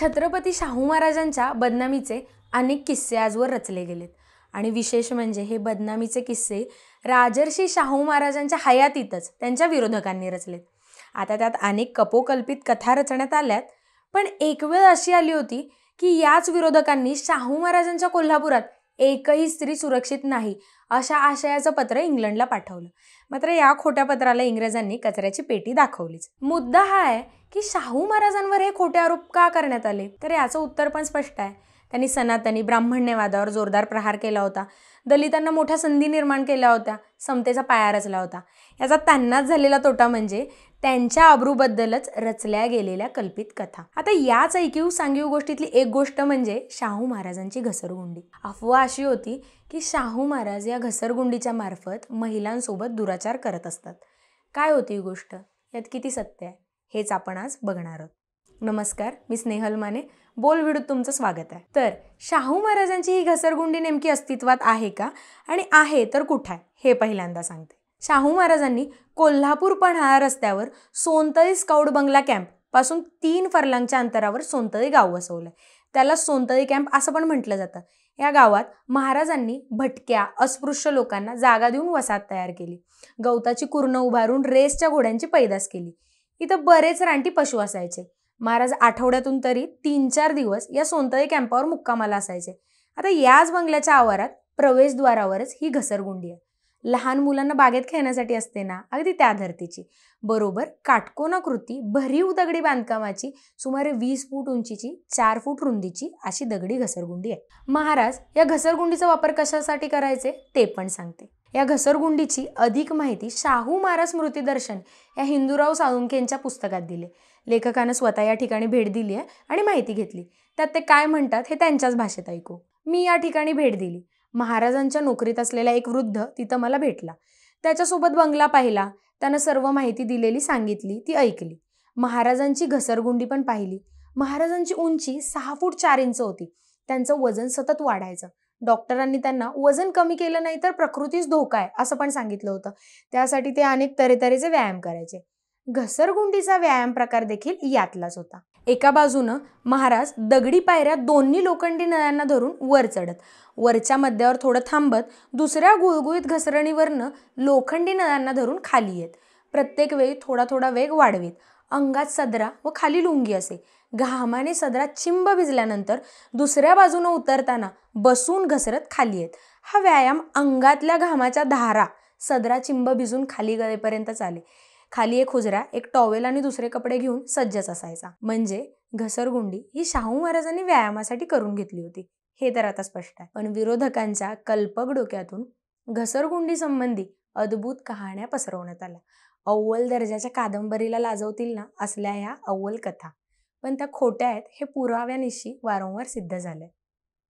छत्रपती शाहू महाराजांच्या बदनामीचे अनेक किस्से आजवर रचले गेलेत आणि विशेष म्हणजे हे बदनामीचे किस्से राजर्षी शाहू महाराजांच्या हयातीतच त्यांच्या विरोधकांनी रचलेत आता त्यात अनेक कपोकल्पित कथा रचण्यात आल्यात पण एक वेळ अशी आली होती की याच विरोधकांनी शाहू महाराजांच्या कोल्हापुरात एकही स्त्री सुरक्षित नाही अशा आशयाचं पत्र इंग्लंडला पाठवलं मात्र या खोट्या पत्राला इंग्रजांनी कचऱ्याची पेटी दाखवलीच मुद्दा हा आहे की शाहू महाराजांवर हे खोटे आरोप का करण्यात आले तर याचं उत्तर पण स्पष्ट आहे त्यांनी सनातनी ब्राह्मण्यवादावर जोरदार प्रहार केला होता दलितांना मोठ्या संधी निर्माण केल्या होत्या समतेचा पाया रचला होता याचा त्यांनाच झालेला तोटा म्हणजे त्यांच्या अब्रूबद्दलच रचल्या गेलेल्या कल्पित कथा आता याच ऐकीव सांगीव गोष्टीतली एक गोष्ट म्हणजे शाहू महाराजांची घसरगुंडी अफवा अशी होती की शाहू महाराज या घसरगुंडीच्या मार्फत महिलांसोबत दुराचार करत असतात काय होती ही गोष्ट यात किती सत्य आहे हेच आपण आज बघणार आहोत नमस्कार मी स्नेहल माने बोल विडूत तुमचं स्वागत आहे तर शाहू महाराजांची ही घसरगुंडी नेमकी अस्तित्वात आहे का आणि आहे तर कुठं आहे हे पहिल्यांदा सांगते शाहू महाराजांनी कोल्हापूर पन्हाळा रस्त्यावर सोनतळी स्काउट बंगला कॅम्प पासून तीन फरलांगच्या अंतरावर सोनतळी गाव वसवलंय त्याला सोनतळी कॅम्प असं पण म्हटलं जातं या गावात महाराजांनी भटक्या अस्पृश्य लोकांना जागा देऊन वसाहत तयार केली गवताची कुर्ण उभारून रेसच्या घोड्यांची पैदास केली इथं बरेच रानटी पशु असायचे महाराज आठवड्यातून तरी तीन चार दिवस या सोनतळी कॅम्पावर मुक्कामाला असायचे आता याच बंगल्याच्या आवारात प्रवेशद्वारावरच ही घसरगुंडी आहे लहान मुलांना बागेत खेळण्यासाठी असते ना अगदी त्या धर्तीची बरोबर काटकोना कृती भरीव दगडी बांधकामाची सुमारे वीस फूट उंचीची चार फूट रुंदीची अशी दगडी घसरगुंडी आहे महाराज या घसरगुंडीचा वापर कशासाठी करायचे ते पण सांगते या घसरगुंडीची अधिक माहिती शाहू महाराज स्मृतीदर्शन या हिंदूराव साळुंके यांच्या पुस्तकात दिले लेखकानं स्वतः या ठिकाणी भेट दिली आहे आणि माहिती घेतली त्यात ते काय म्हणतात हे त्यांच्याच भाषेत ऐकू मी या ठिकाणी भेट दिली महाराजांच्या नोकरीत असलेला एक वृद्ध तिथं मला भेटला त्याच्यासोबत बंगला पाहिला त्यानं सर्व माहिती दिलेली सांगितली ती ऐकली महाराजांची घसरगुंडी पण पाहिली महाराजांची उंची सहा फूट चार इंच होती त्यांचं वजन सतत वाढायचं डॉक्टरांनी त्यांना वजन कमी केलं नाही तर प्रकृतीच धोका आहे असं पण सांगितलं होतं त्यासाठी ते अनेक तऱ्हेतऱ्हेचे व्यायाम करायचे घसरगुंडीचा व्यायाम प्रकार देखील यातलाच होता एका बाजूनं महाराज दगडी पायऱ्या दोन्ही लोखंडी नळ्यांना धरून वर चढत वरच्या मध्यावर थोडं थांबत दुसऱ्या गुळगुळीत घसरणीवरनं लोखंडी नळ्यांना धरून खाली येत प्रत्येक वेळी थोडा थोडा वेग वाढवीत अंगात सदरा व खाली लुंगी असे घामाने सदरा चिंब भिजल्यानंतर दुसऱ्या बाजूनं उतरताना बसून घसरत खाली येत हा व्यायाम अंगातल्या घामाच्या धारा सदरा चिंब भिजून खाली गळेपर्यंत चाले खाली एक खुजरा एक टॉवेल आणि दुसरे कपडे घेऊन सज्जच असायचा म्हणजे घसरगुंडी ही शाहू महाराजांनी व्यायामासाठी करून घेतली होती हे तर आता स्पष्ट आहे पण विरोधकांच्या कल्पक डोक्यातून घसरगुंडी संबंधी अद्भुत कहाण्या पसरवण्यात आल्या अव्वल दर्जाच्या कादंबरीला लाजवतील ना असल्या ह्या अव्वल कथा पण त्या खोट्या आहेत हे पुराव्यानिशी वारंवार सिद्ध झालंय